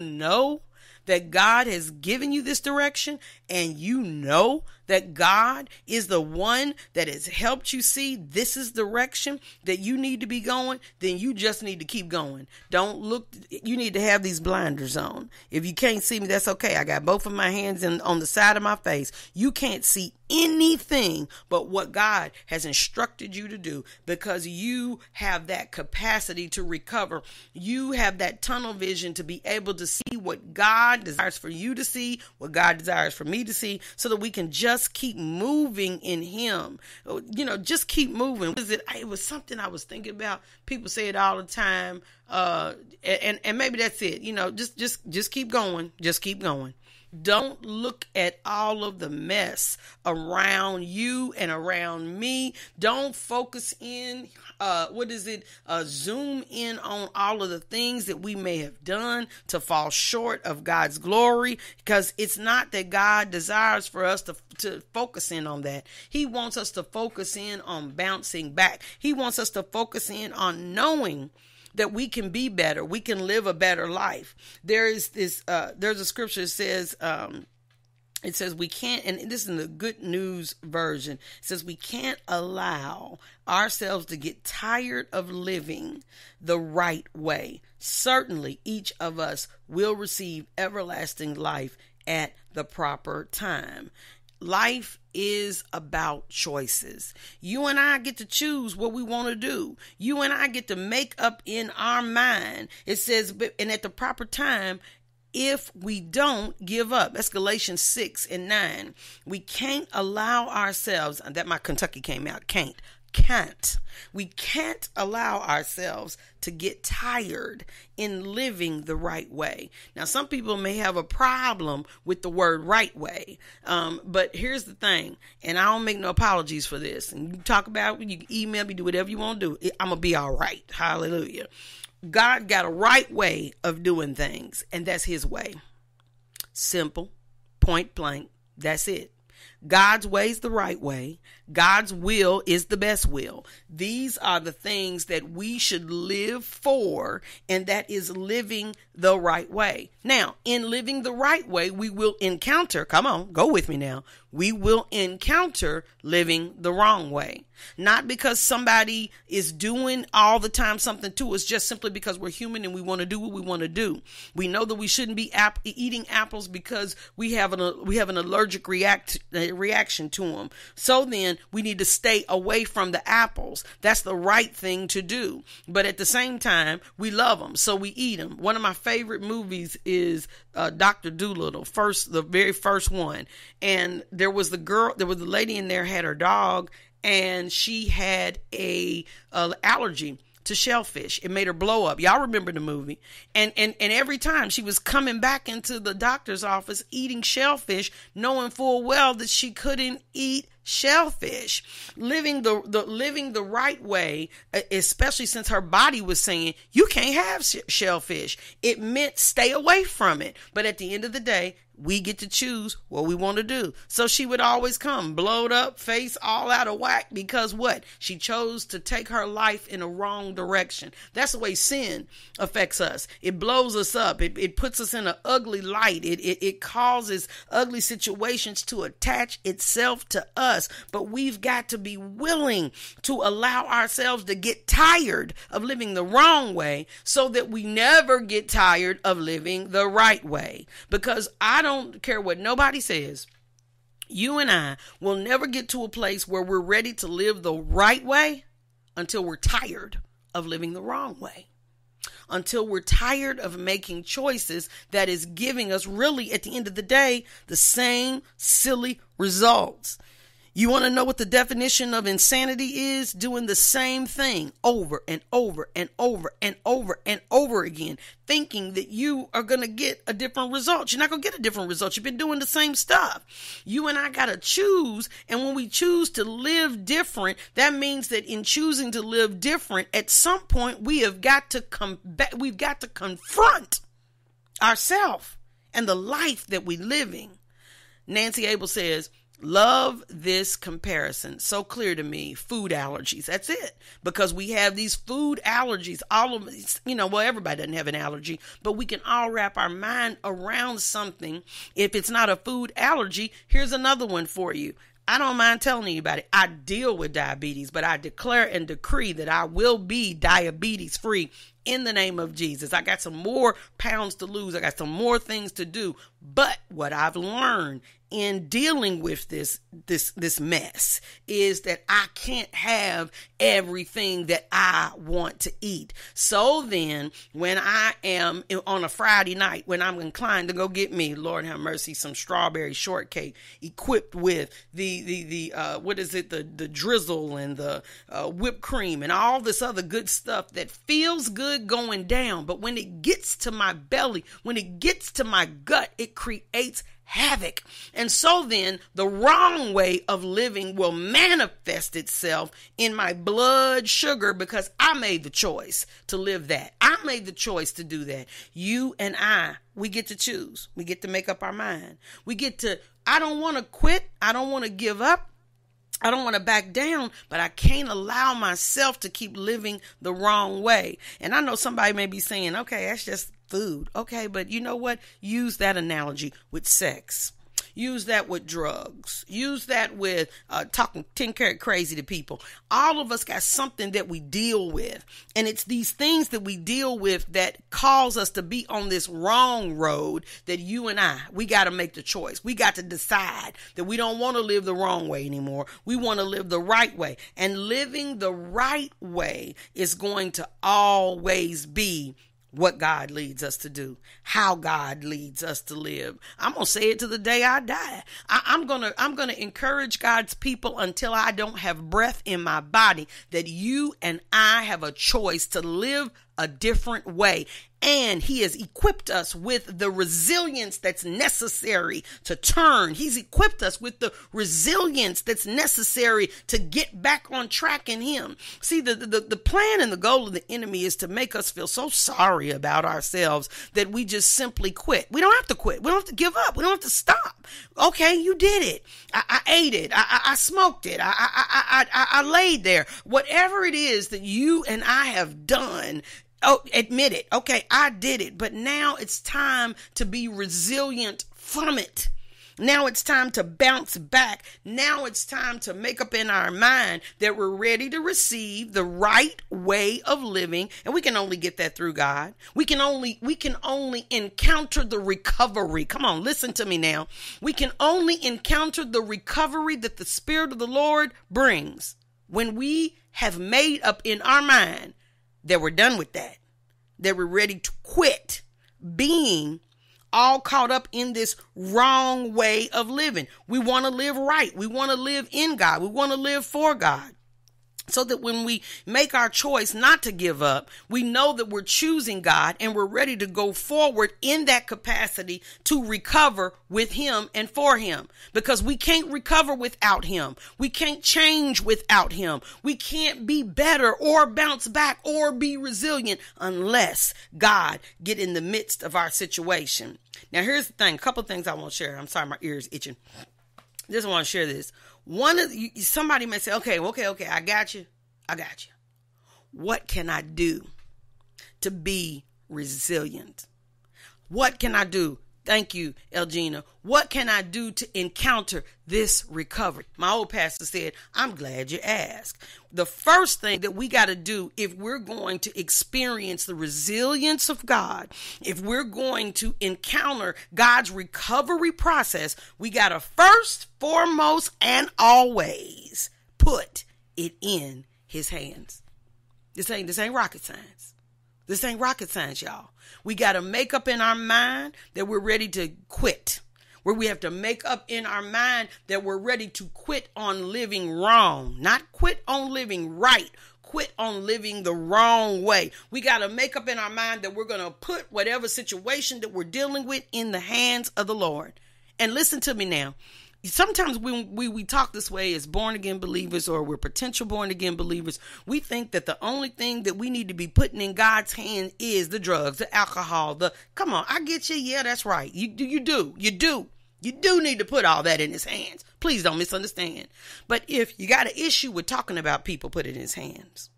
know that God has given you this direction and you know that God is the one that has helped you see this is direction that you need to be going, then you just need to keep going. Don't look you need to have these blinders on. If you can't see me, that's okay. I got both of my hands in, on the side of my face. You can't see anything but what God has instructed you to do because you have that capacity to recover. You have that tunnel vision to be able to see what God desires for you to see, what God desires for me to see so that we can just just keep moving in Him. You know, just keep moving. Is it? It was something I was thinking about. People say it all the time, uh, and and maybe that's it. You know, just just just keep going. Just keep going. Don't look at all of the mess around you and around me. Don't focus in, uh, what is it? Uh, zoom in on all of the things that we may have done to fall short of God's glory because it's not that God desires for us to, to focus in on that. He wants us to focus in on bouncing back, He wants us to focus in on knowing that we can be better, we can live a better life. There is this, uh, there's a scripture that says, um, it says we can't and this is the good news version it says we can't allow ourselves to get tired of living the right way certainly each of us will receive everlasting life at the proper time Life is about choices. You and I get to choose what we want to do. You and I get to make up in our mind. It says, and at the proper time, if we don't give up. That's Galatians 6 and 9. We can't allow ourselves, that my Kentucky came out, can't, can't. We can't allow ourselves to get tired in living the right way. Now, some people may have a problem with the word right way, um, but here's the thing, and I don't make no apologies for this. And you talk about it, you email me, do whatever you want to do. I'm going to be all right. Hallelujah. God got a right way of doing things, and that's His way. Simple, point blank. That's it. God's way's the right way. God's will is the best will. These are the things that we should live for, and that is living the right way. Now, in living the right way, we will encounter, come on, go with me now we will encounter living the wrong way. Not because somebody is doing all the time something to us, just simply because we're human and we want to do what we want to do. We know that we shouldn't be ap eating apples because we have an we have an allergic react reaction to them. So then we need to stay away from the apples. That's the right thing to do. But at the same time, we love them, so we eat them. One of my favorite movies is uh, Doctor Doolittle, first the very first one, and there was the girl, there was the lady in there had her dog, and she had a, a allergy to shellfish. It made her blow up. Y'all remember the movie. And and and every time she was coming back into the doctor's office eating shellfish, knowing full well that she couldn't eat shellfish. Living the, the living the right way, especially since her body was saying, "You can't have shellfish." It meant stay away from it. But at the end of the day, we get to choose what we want to do. So she would always come blowed up, face all out of whack because what? She chose to take her life in a wrong direction. That's the way sin affects us. It blows us up. It, it puts us in an ugly light. It, it, it causes ugly situations to attach itself to us. But we've got to be willing to allow ourselves to get tired of living the wrong way so that we never get tired of living the right way. Because I don't care what nobody says. You and I will never get to a place where we're ready to live the right way until we're tired of living the wrong way. Until we're tired of making choices that is giving us really, at the end of the day, the same silly results. You want to know what the definition of insanity is? Doing the same thing over and over and over and over and over again, thinking that you are going to get a different result. You're not going to get a different result. You've been doing the same stuff. You and I got to choose. And when we choose to live different, that means that in choosing to live different, at some point we have got to come We've got to confront ourselves and the life that we're living. Nancy Abel says, Love this comparison. So clear to me. Food allergies. That's it. Because we have these food allergies. All of these, you know, well, everybody doesn't have an allergy, but we can all wrap our mind around something. If it's not a food allergy, here's another one for you. I don't mind telling anybody I deal with diabetes, but I declare and decree that I will be diabetes free in the name of Jesus. I got some more pounds to lose, I got some more things to do. But what I've learned in dealing with this this this mess is that I can't have everything that I want to eat. So then when I am on a Friday night when I'm inclined to go get me Lord have mercy some strawberry shortcake equipped with the the the uh, what is it the the drizzle and the uh, whipped cream and all this other good stuff that feels good good going down, but when it gets to my belly, when it gets to my gut, it creates havoc. And so then, the wrong way of living will manifest itself in my blood sugar because I made the choice to live that. I made the choice to do that. You and I, we get to choose. We get to make up our mind. We get to, I don't want to quit. I don't want to give up. I don't want to back down, but I can't allow myself to keep living the wrong way. And I know somebody may be saying, okay, that's just food. Okay, but you know what? Use that analogy with sex. Use that with drugs. Use that with uh, talking 10 karat crazy to people. All of us got something that we deal with. And it's these things that we deal with that cause us to be on this wrong road that you and I, we got to make the choice. We got to decide that we don't want to live the wrong way anymore. We want to live the right way. And living the right way is going to always be what God leads us to do, how God leads us to live. I'm gonna say it to the day I die. I, am gonna I'm gonna encourage God's people until I don't have breath in my body that you and I have a choice to live a different way. And he has equipped us with the resilience that's necessary to turn. He's equipped us with the resilience that's necessary to get back on track in him. See, the, the, the plan and the goal of the enemy is to make us feel so sorry about ourselves that we just simply quit. We don't have to quit. We don't have to give up. We don't have to stop. Okay, you did it. I, I ate it. I, I, I smoked it. I, I, I, I, I laid there. Whatever it is that you and I have done, Oh, admit it. Okay, I did it. But now it's time to be resilient from it. Now it's time to bounce back. Now it's time to make up in our mind that we're ready to receive the right way of living and we can only get that through God. We can only we can only encounter the recovery. Come on, listen to me now. We can only encounter the recovery that the spirit of the Lord brings when we have made up in our mind that we're done with that, that we're ready to quit being all caught up in this wrong way of living. We want to live right. We want to live in God. We want to live for God so that when we make our choice not to give up, we know that we're choosing God and we're ready to go forward in that capacity to recover with Him and for Him. Because we can't recover without Him. We can't change without Him. We can't be better or bounce back or be resilient unless God get in the midst of our situation. Now, here's the thing. A couple things I want to share. I'm sorry, my ears itching. Just want to share this one of the, somebody may say, okay, okay, okay, I got you. I got you. What can I do to be resilient? What can I do Thank you, Elgina. What can I do to encounter this recovery? My old pastor said, I'm glad you asked. The first thing that we got to do if we're going to experience the resilience of God, if we're going to encounter God's recovery process, we got to first, foremost, and always put it in his hands. This ain't this ain't rocket science. This ain't rocket science, y'all. We got to make up in our mind that we're ready to quit, where we have to make up in our mind that we're ready to quit on living wrong, not quit on living right. Quit on living the wrong way. We got to make up in our mind that we're going to put whatever situation that we're dealing with in the hands of the Lord. And listen to me now sometimes when we, we talk this way as born again believers or we're potential born again believers, we think that the only thing that we need to be putting in God's hand is the drugs, the alcohol, the come on, I get you, yeah, that's right. You do you do, you do. You do need to put all that in his hands. Please don't misunderstand. But if you got an issue with talking about people, put it in his hands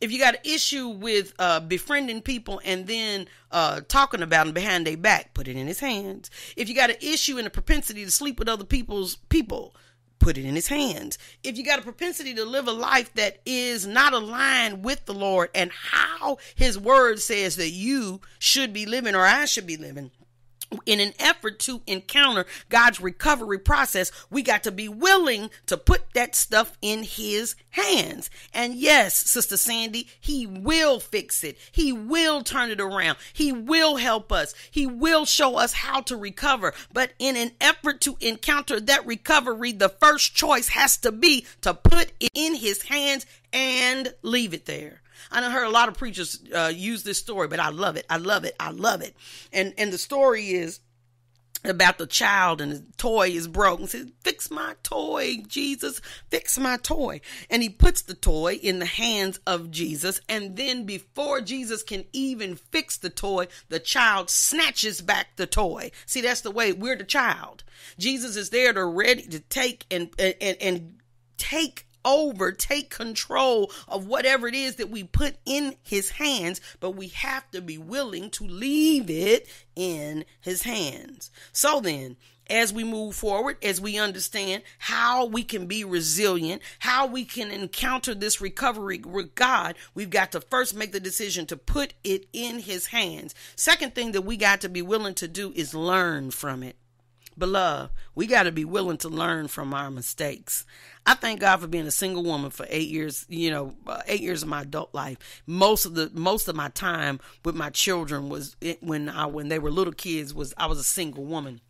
if you got an issue with uh, befriending people and then uh, talking about them behind their back, put it in his hands. If you got an issue and a propensity to sleep with other people's people, put it in his hands. If you got a propensity to live a life that is not aligned with the Lord and how his word says that you should be living or I should be living, in an effort to encounter God's recovery process, we got to be willing to put that stuff in His hands. And yes, Sister Sandy, He will fix it. He will turn it around. He will help us. He will show us how to recover. But in an effort to encounter that recovery, the first choice has to be to put it in His hands and leave it there. I have heard a lot of preachers uh, use this story, but I love it. I love it. I love it. And and the story is about the child and the toy is broken. says, Fix my toy, Jesus, fix my toy. And he puts the toy in the hands of Jesus. And then before Jesus can even fix the toy, the child snatches back the toy. See, that's the way we're the child. Jesus is there to ready to take and and and take over, take control of whatever it is that we put in his hands, but we have to be willing to leave it in his hands. So then, as we move forward, as we understand how we can be resilient, how we can encounter this recovery with God, we've got to first make the decision to put it in His hands. Second thing that we got to be willing to do is learn from it. Beloved, we got to be willing to learn from our mistakes. I thank God for being a single woman for eight years. You know, uh, eight years of my adult life. Most of the most of my time with my children was when I when they were little kids was I was a single woman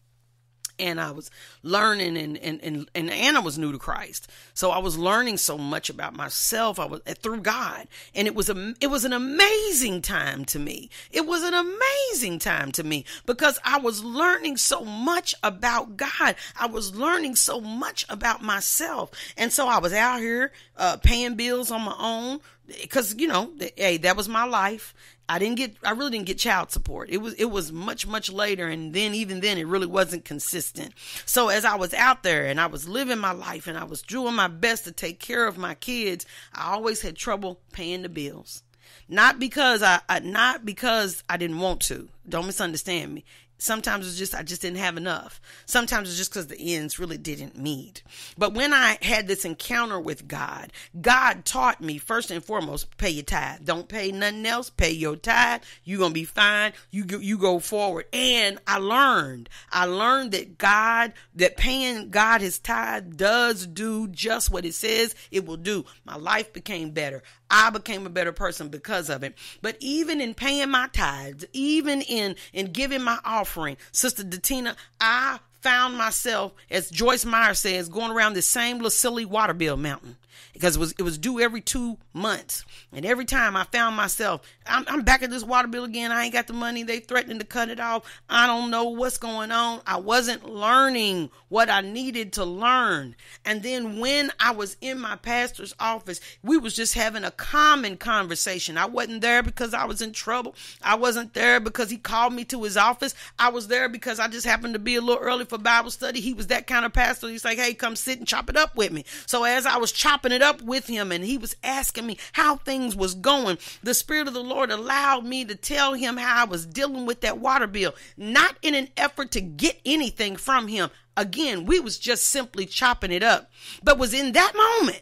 and I was learning and, and, and, and Anna was new to Christ. So I was learning so much about myself. I was eh, through God and it was, a, it was an amazing time to me. It was an amazing time to me because I was learning so much about God. I was learning so much about myself. And so I was out here, uh, paying bills on my own, because you know hey that was my life i didn't get i really didn't get child support it was it was much much later and then even then it really wasn't consistent so as i was out there and i was living my life and i was doing my best to take care of my kids i always had trouble paying the bills not because I, I not because i didn't want to don't misunderstand me Sometimes it's just I just didn't have enough. Sometimes it's just because the ends really didn't meet. But when I had this encounter with God, God taught me first and foremost, pay your tithe. Don't pay nothing else. Pay your tithe. You're gonna be fine. You go, you go forward. And I learned. I learned that God, that paying God his tithe does do just what it says it will do. My life became better. I became a better person because of it. But even in paying my tithes, even in in giving my offering, Sister Datina, I found myself, as Joyce Meyer says, going around the same little silly water bill mountain because it was it was due every two months, and every time I found myself, I'm, I'm back at this water bill again. I ain't got the money. They threatening to cut it off. I don't know what's going on. I wasn't learning what I needed to learn. And then when I was in my pastor's office, we was just having a common conversation. I wasn't there because I was in trouble. I wasn't there because he called me to his office. I was there because I just happened to be a little early for Bible study. He was that kind of pastor. He's like, "Hey, come sit and chop it up with me." So as I was chopping chopping it up with him and he was asking me how things was going. The Spirit of the Lord allowed me to tell him how I was dealing with that water bill, not in an effort to get anything from him. Again, we was just simply chopping it up, but was in that moment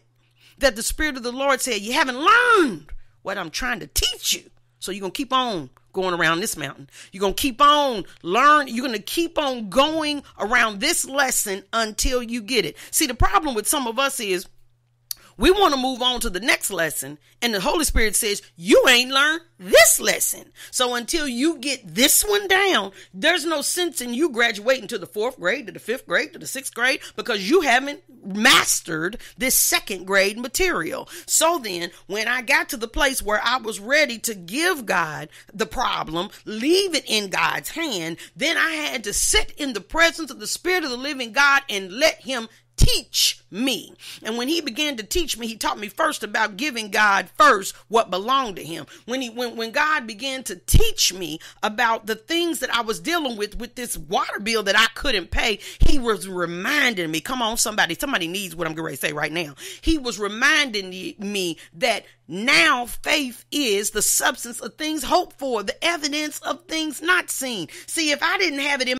that the Spirit of the Lord said, You haven't learned what I'm trying to teach you. So you're going to keep on going around this mountain. You're going to keep on learn. You're going to keep on going around this lesson until you get it. See, the problem with some of us is we want to move on to the next lesson. And the Holy Spirit says, You ain't learned this lesson. So until you get this one down, there's no sense in you graduating to the fourth grade, to the fifth grade, to the sixth grade, because you haven't mastered this second grade material. So then, when I got to the place where I was ready to give God the problem, leave it in God's hand, then I had to sit in the presence of the Spirit of the living God and let Him teach me. And when he began to teach me, he taught me first about giving God first what belonged to him. When he when when God began to teach me about the things that I was dealing with with this water bill that I couldn't pay, he was reminding me, come on somebody, somebody needs what I'm going to say right now. He was reminding me that now faith is the substance of things hoped for, the evidence of things not seen. See, if I didn't have it in